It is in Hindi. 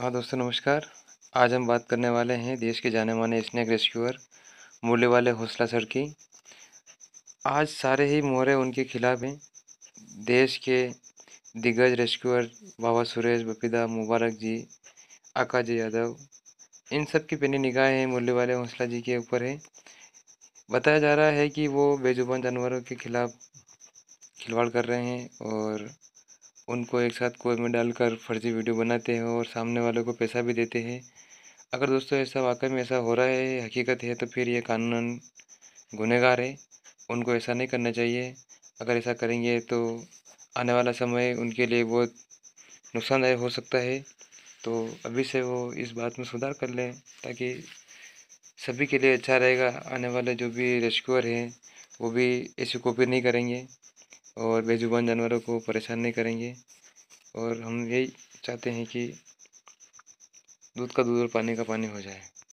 हाँ दोस्तों नमस्कार आज हम बात करने वाले हैं देश के जाने माने स्नैक रेस्क्यूअर मूल्य वाले हौसला सर की आज सारे ही मोहरे उनके खिलाफ हैं देश के दिग्गज रेस्क्यूअर बाबा सुरेश बपीदा मुबारक जी आकाश जी यादव इन सब की पैनी निगाह हैं मूल्य वाले हौसला जी के ऊपर है बताया जा रहा है कि वो बेजुबान जानवरों के खिलाफ खिलवाड़ कर रहे हैं और उनको एक साथ कुएं में डालकर फर्जी वीडियो बनाते हैं और सामने वालों को पैसा भी देते हैं अगर दोस्तों ऐसा वाकई में ऐसा हो रहा है हकीकत है तो फिर ये कानून गुनहगार है उनको ऐसा नहीं करना चाहिए अगर ऐसा करेंगे तो आने वाला समय उनके लिए बहुत नुकसानदायक हो सकता है तो अभी से वो इस बात में सुधार कर लें ताकि सभी के लिए अच्छा रहेगा आने वाले जो भी रेस्क्यूअर हैं वो भी ऐसी कॉपी नहीं करेंगे और बेजुबान जानवरों को परेशान नहीं करेंगे और हम यही चाहते हैं कि दूध का दूध और पानी का पानी हो जाए